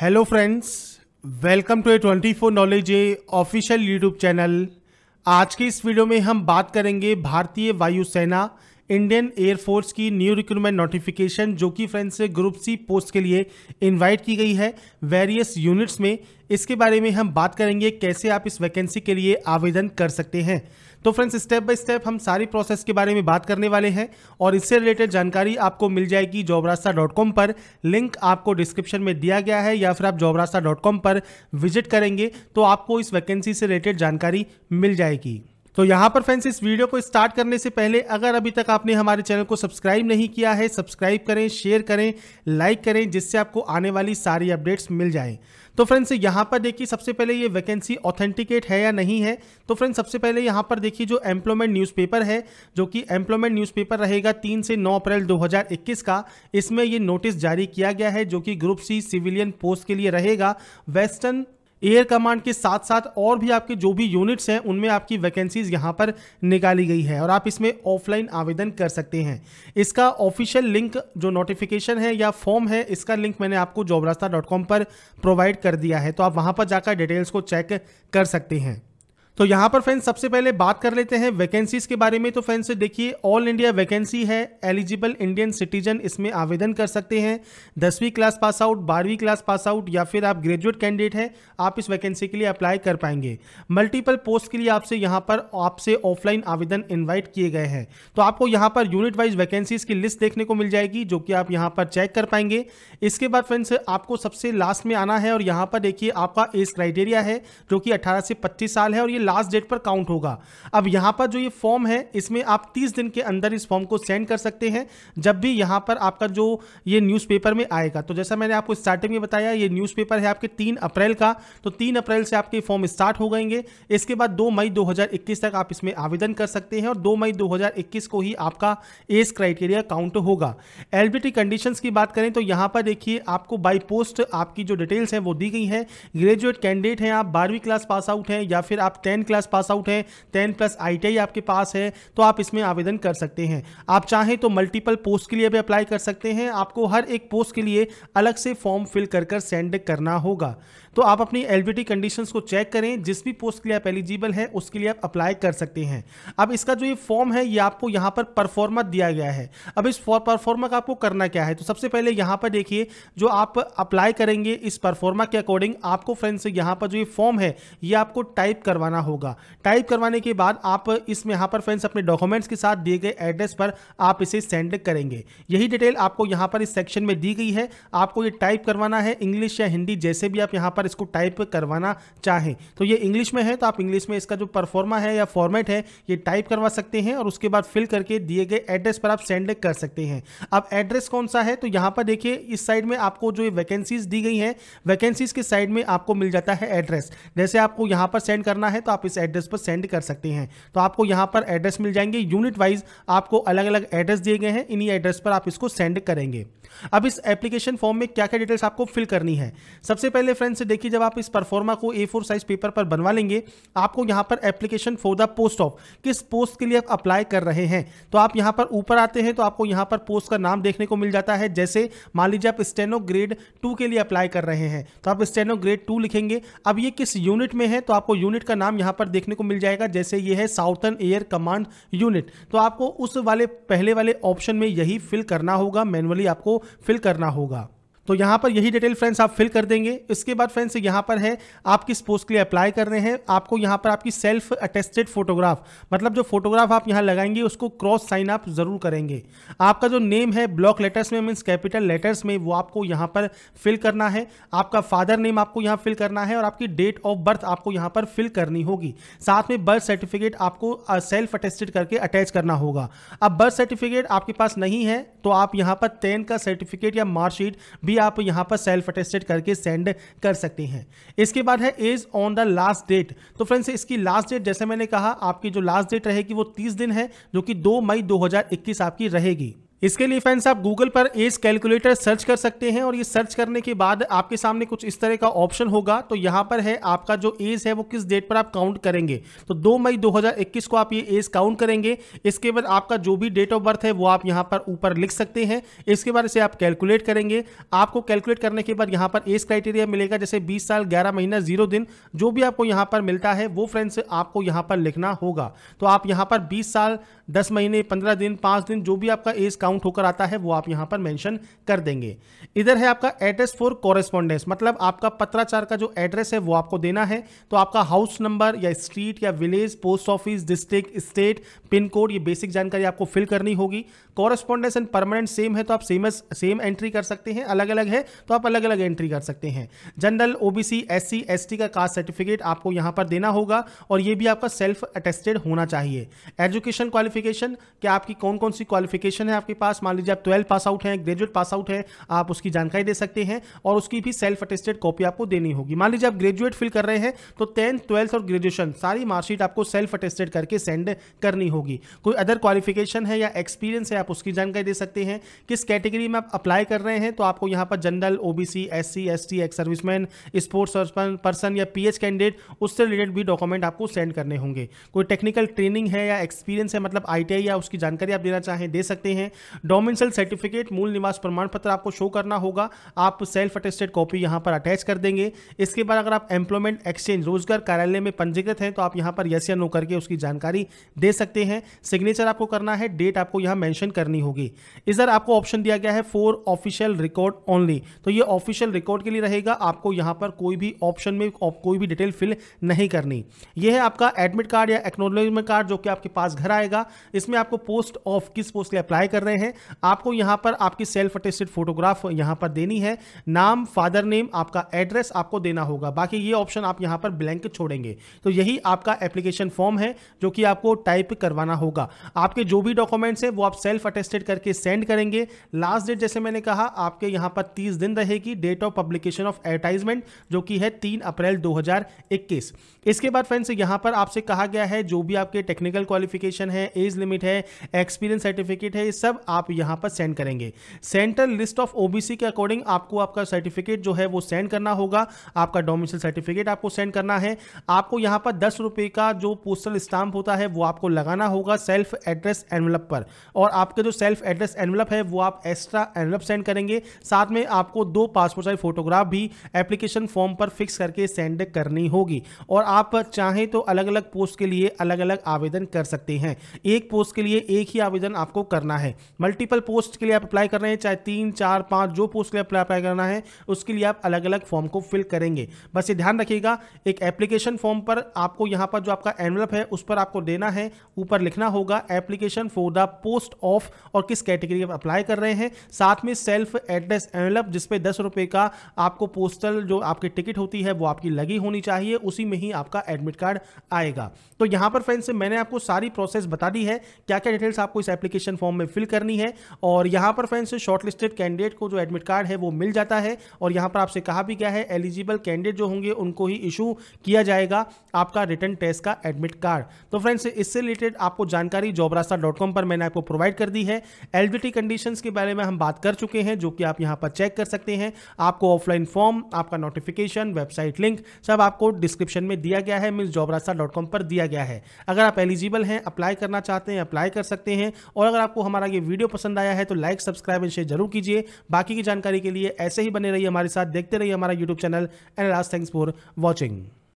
hello friends welcome to A twenty four knowledge A official YouTube channel आज के इस video में हम बात करेंगे भारतीय वायुसेना इंडियन एयरफोर्स की न्यू रिक्रूटमेंट नोटिफिकेशन जो कि फ्रेंड्स ग्रुप सी पोस्ट के लिए इनवाइट की गई है वेरियस यूनिट्स में इसके बारे में हम बात करेंगे कैसे आप इस वैकेंसी के लिए आवेदन कर सकते हैं तो फ्रेंड्स स्टेप बाय स्टेप हम सारी प्रोसेस के बारे में बात करने वाले हैं और इससे रिलेटेड जानकारी आपको मिल जाएगी जॉबरास्ता पर लिंक आपको डिस्क्रिप्शन में दिया गया है या फिर आप जॉबरास्ता पर विजिट करेंगे तो आपको इस वैकेंसी से रिलेटेड जानकारी मिल जाएगी तो यहाँ पर फ्रेंड्स इस वीडियो को स्टार्ट करने से पहले अगर अभी तक आपने हमारे चैनल को सब्सक्राइब नहीं किया है सब्सक्राइब करें शेयर करें लाइक करें जिससे आपको आने वाली सारी अपडेट्स मिल जाएं तो फ्रेंड्स यहाँ पर देखिए सबसे पहले ये वैकेंसी ऑथेंटिकेट है या नहीं है तो फ्रेंड्स सबसे पहले यहाँ पर देखिए जो एम्प्लॉयमेंट न्यूज़पेपर है जो कि एम्प्लॉयमेंट न्यूज़पेपर रहेगा तीन से नौ अप्रैल 2021 का इसमें ये नोटिस जारी किया गया है जो कि ग्रुप सी सिविलियन पोस्ट के लिए रहेगा वेस्टर्न एयर कमांड के साथ साथ और भी आपके जो भी यूनिट्स हैं उनमें आपकी वैकेंसीज यहाँ पर निकाली गई है और आप इसमें ऑफलाइन आवेदन कर सकते हैं इसका ऑफिशियल लिंक जो नोटिफिकेशन है या फॉर्म है इसका लिंक मैंने आपको जॉबरास्ता पर प्रोवाइड कर दिया है तो आप वहाँ पर जाकर डिटेल्स को चेक कर सकते हैं तो यहाँ पर फ्रेंड्स सबसे पहले बात कर लेते हैं वैकेंसीज के बारे में तो फ्रेंड्स देखिए ऑल इंडिया वैकेंसी है एलिजिबल इंडियन सिटीजन इसमें आवेदन कर सकते हैं दसवीं क्लास पास आउट बारहवीं क्लास पास आउट या फिर आप ग्रेजुएट कैंडिडेट हैं आप इस वैकेंसी के लिए अप्लाई कर पाएंगे मल्टीपल पोस्ट के लिए आपसे यहाँ पर आपसे ऑफलाइन आवेदन इन्वाइट किए गए हैं तो आपको यहाँ पर यूनिट वाइज वैकेंसीज की लिस्ट देखने को मिल जाएगी जो कि आप यहाँ पर चेक कर पाएंगे इसके बाद फ्रेंड्स आपको सबसे लास्ट में आना है और यहाँ पर देखिए आपका एज क्राइटेरिया है जो कि अठारह से पच्चीस साल है और ये लास्ट डेट पर काउंट होगा अब यहां पर जो ये फॉर्म है इसमें आप 30 दिन के अंदर इस फॉर्म को सेंड कर सकते हैं जब भी यहां पर आपका जो ये न्यूज़पेपर में आएगा तो जैसा मैंने आपको स्टार्टिंग में बताया ये न्यूज़पेपर है आपके तीन अप्रैल का तो तीन अप्रैल से आपके फॉर्म स्टार्ट हो गएंगे इसके बाद दो मई दो तक आप इसमें आवेदन कर सकते हैं और दो मई दो को ही आपका एज क्राइटेरिया काउंट होगा एलबीटी कंडीशन की बात करें तो यहां पर देखिए आपको बाई पोस्ट आपकी जो डिटेल्स हैं वो दी गई है ग्रेजुएट कैंडिडेट हैं आप बारहवीं क्लास पास आउट हैं या फिर आप tenth ten class pass out हैं टेन प्लस आई आपके पास है तो आप इसमें आवेदन कर सकते हैं आप चाहें तो मल्टीपल पोस्ट के लिए भी अप्लाई कर सकते हैं आपको हर एक पोस्ट के लिए अलग से फॉर्म फिल कर कर सेंड करना होगा तो आप अपनी एलिजिबिलिटी कंडीशंस को चेक करें जिस भी पोस्ट के लिए आप एलिजिबल हैं उसके लिए आप अप्लाई कर सकते हैं अब इसका जो ये फॉर्म है ये आपको यहाँ पर परफॉर्मा दिया गया है अब इस परफॉर्मा का आपको करना क्या है तो सबसे पहले यहाँ पर देखिए जो आप अप्लाई करेंगे इस परफॉर्मा के अकॉर्डिंग आपको फ्रेंड्स यहाँ पर जो ये फॉर्म है ये आपको टाइप करवाना करना होगा टाइप करवाने के बाद आप इसमें यहाँ पर फ्रेंड्स अपने डॉक्यूमेंट्स के साथ दिए गए एड्रेस पर आप इसे सेंड करेंगे यही डिटेल आपको यहाँ पर इस सेक्शन में दी गई है आपको ये टाइप करवाना है इंग्लिश या हिंदी जैसे भी आप यहाँ पर इसको टाइप करवाना चाहें तो ये इंग्लिश में है तो आप इंग्लिश में इसका जो परफॉर्मा है या फॉर्मेट है ये टाइप करवा सकते हैं और उसके बाद फिल करके दिए गए एड्रेस पर आप सेंड कर सकते हैं अब एड्रेस कौन सा है तो यहाँ पर देखिए इस साइड में आपको जो वैकेंसीज दी गई हैं वैकेंसीज के साइड में आपको मिल जाता है एड्रेस जैसे आपको यहाँ पर सेंड करना है तो आप इस एड्रेस पर सेंड कर सकते हैं तो आपको यहां पर एड्रेस मिल जाएंगे यूनिट वाइज आपको अलग अलग एड्रेस दिए गए हैं इन्हीं एड्रेस पर आप इसको सेंड करेंगे अब इस एप्लीकेशन फॉर्म में क्या क्या डिटेल्स आपको फिल करनी है सबसे पहले फ्रेंड्स देखिए जब आप इस परफॉर्मा को ए साइज पेपर पर बनवा लेंगे आपको यहां पर application for the post of किस पोस्ट के लिए आप अप्लाई कर रहे हैं तो आप यहां पर ऊपर आते हैं तो आपको यहां पर पोस्ट का नाम देखने को मिल जाता है जैसे मान लीजिए आप स्टेनो ग्रेड टू के लिए अप्लाई कर रहे हैं तो आप स्टेनो ग्रेड टू लिखेंगे अब ये किस यूनिट में है तो आपको यूनिट का नाम यहाँ पर देखने को मिल जाएगा जैसे ये है साउथर्न एयर कमांड यूनिट तो आपको उस वाले पहले वाले ऑप्शन में यही फिल करना होगा मैनुअली आपको फिल करना होगा तो यहाँ पर यही डिटेल फ्रेंड्स आप फिल कर देंगे इसके बाद फ्रेंड्स यहाँ पर है आप किस पोस्ट के लिए अप्लाई कर रहे हैं आपको यहाँ पर आपकी सेल्फ अटेस्टेड फोटोग्राफ मतलब जो फोटोग्राफ आप यहाँ लगाएंगे उसको क्रॉस साइन अप जरूर करेंगे आपका जो नेम है ब्लॉक लेटर्स में मीन्स कैपिटल लेटर्स में वो आपको यहाँ पर फिल करना है आपका फादर नेम आपको यहाँ फिल करना है और आपकी डेट ऑफ बर्थ आपको यहाँ पर फिल करनी होगी साथ में बर्थ सर्टिफिकेट आपको सेल्फ अटेस्टेड करके अटैच करना होगा अब बर्थ सर्टिफिकेट आपके पास नहीं है तो आप यहाँ पर टेन का सर्टिफिकेट या मार्कशीट भी भी आप यहाँ पर सेल्फ अटेस्टेड करके सेंड कर सकते हैं इसके बाद है age on the last date तो फ्रेंड्स इसकी लास्ट डेट जैसे मैंने कहा आपकी जो लास्ट डेट रहेगी वो तीस दिन है जो कि दो मई दो आपकी रहेगी इसके लिए फ्रेंड्स आप गूगल पर एज कैलकुलेटर सर्च कर सकते हैं और ये सर्च करने के बाद आपके सामने कुछ इस तरह का ऑप्शन होगा तो यहाँ पर है आपका जो एज है वो किस डेट पर आप काउंट करेंगे तो 2 मई 2021 को आप ये एज काउंट करेंगे इसके बाद आपका जो भी डेट ऑफ बर्थ है वो आप यहाँ पर ऊपर लिख सकते हैं इसके बाद इसे आप कैलकुलेट करेंगे आपको कैलकुलेट करने के बाद यहाँ पर एज क्राइटेरिया मिलेगा जैसे बीस साल ग्यारह महीना जीरो दिन जो भी आपको यहाँ पर मिलता है वो फ्रेंड्स आपको यहाँ पर लिखना होगा तो आप यहाँ पर बीस साल दस महीने पंद्रह दिन पाँच दिन जो भी आपका एज काउंट काउंट होकर आता है वो आप यहां पर मेंशन कर देंगे इधर है आपका एड्रेस फॉर कॉरेस्पॉन्डेंस मतलब आपका पत्राचार का जो एड्रेस है वो आपको देना है तो आपका हाउस नंबर या स्ट्रीट या village post office district state pin code ये बेसिक जानकारी आपको फिल करनी होगी कॉरेस्पॉन्डेंस एंड परमानेंट सेम है तो आप सेम सेम एंट्री कर सकते हैं अलग अलग है तो आप अलग अलग एंट्री कर सकते हैं जनरल ओबीसी एस सी का कास्ट सर्टिफिकेट आपको यहां पर देना होगा और ये भी आपका सेल्फ अटेस्टेड होना चाहिए एजुकेशन क्वालिफिकेशन क्या आपकी कौन कौन सी क्वालिफिकेशन है आपके पास मान लीजिए आप ट्वेल्व पास आउट हैं ग्रेजुएट पास आउट है आप उसकी जानकारी दे सकते हैं और उसकी भी सेल्फ अटेस्टेड कॉपी आपको देनी होगी मान लीजिए आप ग्रेजुएट फिल कर रहे हैं तो टेंथ ट्वेल्थ और ग्रेजुएशन सारी मार्कशीट आपको सेल्फ अटेस्टेड करके सेंड करनी होगी कोई अदर क्वालिफिकेशन है या एक्सपीरियंस है आप उसकी जानकारी दे सकते हैं किस कैटेगरी में आप अप्लाई कर रहे हैं तो आपको यहाँ पर general O B C S C S T ex serviceman sports person या पी कैंडिडेट उससे रिलेटेड भी डॉक्यूमेंट आपको सेंड करने होंगे कोई टेक्निकल ट्रेनिंग है या एक्सपीरियंस है मतलब आई या उसकी जानकारी आप देना चाहें दे सकते हैं डोमिनसल सर्टिफिकेट मूल निवास प्रमाण पत्र आपको शो करना होगा आप सेल्फ अटेस्टेड कॉपी यहाँ पर अटैच कर देंगे इसके बाद अगर आप एम्प्लॉयमेंट एक्सचेंज रोजगार कार्यालय में पंजीकृत हैं तो आप यहाँ पर यस या नो करके उसकी जानकारी दे सकते हैं सिग्नेचर आपको करना है डेट आपको यहाँ मैंशन करनी होगी इधर आपको ऑप्शन दिया गया है फोर ऑफिशियल रिकॉर्ड ओनली तो ये ऑफिशियल रिकॉर्ड के लिए रहेगा आपको यहाँ पर कोई भी ऑप्शन में कोई भी डिटेल फिल नहीं करनी यह है आपका एडमिट कार्ड या एक्नोलॉजमेंट कार्ड जो कि आपके पास घर आएगा इसमें आपको पोस्ट ऑफ किस पोस्ट के अप्लाई कर रहे हैं रहे हैं आपको यहाँ पर आपकी सेल्फ अटेस्टेड फोटोग्राफ यहाँ पर देनी है नाम फादर नेम आपका एड्रेस आपको देना होगा बाकी ये ऑप्शन आप यहाँ पर ब्लैंक छोड़ेंगे तो यही आपका एप्लीकेशन फॉर्म है जो कि आपको टाइप करवाना होगा आपके जो भी डॉक्यूमेंट्स हैं वो आप सेल्फ अटेस्टेड करके सेंड करेंगे लास्ट डेट जैसे मैंने कहा आपके यहाँ पर तीस दिन रहेगी date of publication of advertisement जो कि है तीन अप्रैल दो इसके बाद फ्रेंड्स यहाँ पर आपसे कहा गया है जो भी आपके टेक्निकल क्वालिफिकेशन है एज लिमिट है एक्सपीरियंस सर्टिफिकेट है ये सब आप यहाँ पर सेंड करेंगे सेंट्रल लिस्ट ऑफ ओबीसी के अकॉर्डिंग आपको आपका सर्टिफिकेट जो है वो सेंड करना होगा आपका डोमिसल सर्टिफिकेट आपको सेंड करना है आपको यहाँ पर दस रुपये का जो पोस्टल स्टाम्प होता है वो आपको लगाना होगा सेल्फ एड्रेस एनवलप पर और आपके जो सेल्फ एड्रेस एनवलप है वो आप एक्स्ट्रा एनवलप सेंड करेंगे साथ में आपको दो पासपोर्ट साइज फोटोग्राफ भी एप्लीकेशन फॉर्म पर फिक्स करके सेंड करनी होगी और आप चाहें तो अलग अलग पोस्ट के लिए अलग अलग आवेदन कर सकते हैं एक पोस्ट के लिए एक ही आवेदन आपको करना है मल्टीपल पोस्ट के लिए आप अप्लाई कर रहे हैं चाहे तीन चार पाँच जो पोस्ट के लिए अप्लाई करना है उसके लिए आप अलग अलग फॉर्म को फिल करेंगे बस ये ध्यान रखिएगा एक एप्लीकेशन फॉर्म पर आपको यहाँ पर जो आपका एनवलप है उस पर आपको देना है ऊपर लिखना होगा application for the post of और किस कैटेगरी आप अप्लाई कर रहे हैं साथ में सेल्फ एड्रेस एनवलप जिसपे दस रुपये का आपको पोस्टल जो आपकी टिकट होती है वो आपकी लगी होनी चाहिए उसी में ही आपका एडमिट कार्ड आएगा तो यहाँ पर फ्रेंड्स मैंने आपको सारी प्रोसेस बता दी है क्या क्या डिटेल्स आपको इस एप्लीकेशन फॉर्म में फिल कर करनी है और यहाँ पर फ्रेंड्स शॉर्टलिस्टेड कैंडिडेट को जो एडमिट कार्ड है वो मिल जाता है और यहाँ पर आपसे कहा भी गया है एलिजिबल कैंडिडेट जो होंगे उनको ही इशू किया जाएगा आपका रिटर्न टेस्ट का एडमिट कार्ड तो फ्रेंड्स इससे रिलेटेड आपको जानकारी जॉबरास्ता पर मैंने आपको प्रोवाइड कर दी है एलिजिबिलिटी कंडीशन के बारे में हम बात कर चुके हैं जो कि आप यहाँ पर चेक कर सकते हैं आपको ऑफलाइन फॉर्म आपका नोटिफिकेशन वेबसाइट लिंक सब आपको डिस्क्रिप्शन में दिया गया है मीन्स जॉबरास्ता पर दिया गया है अगर आप एलिजिबल हैं अप्लाई करना चाहते हैं अप्लाई कर सकते हैं और अगर आपको हमारा ये वीडियो पसंद आया है तो लाइक सब्सक्राइब एंड शेयर जरूर कीजिए बाकी की जानकारी के लिए ऐसे ही बने रहिए हमारे साथ देखते रहिए हमारा YouTube channel and last thanks for watching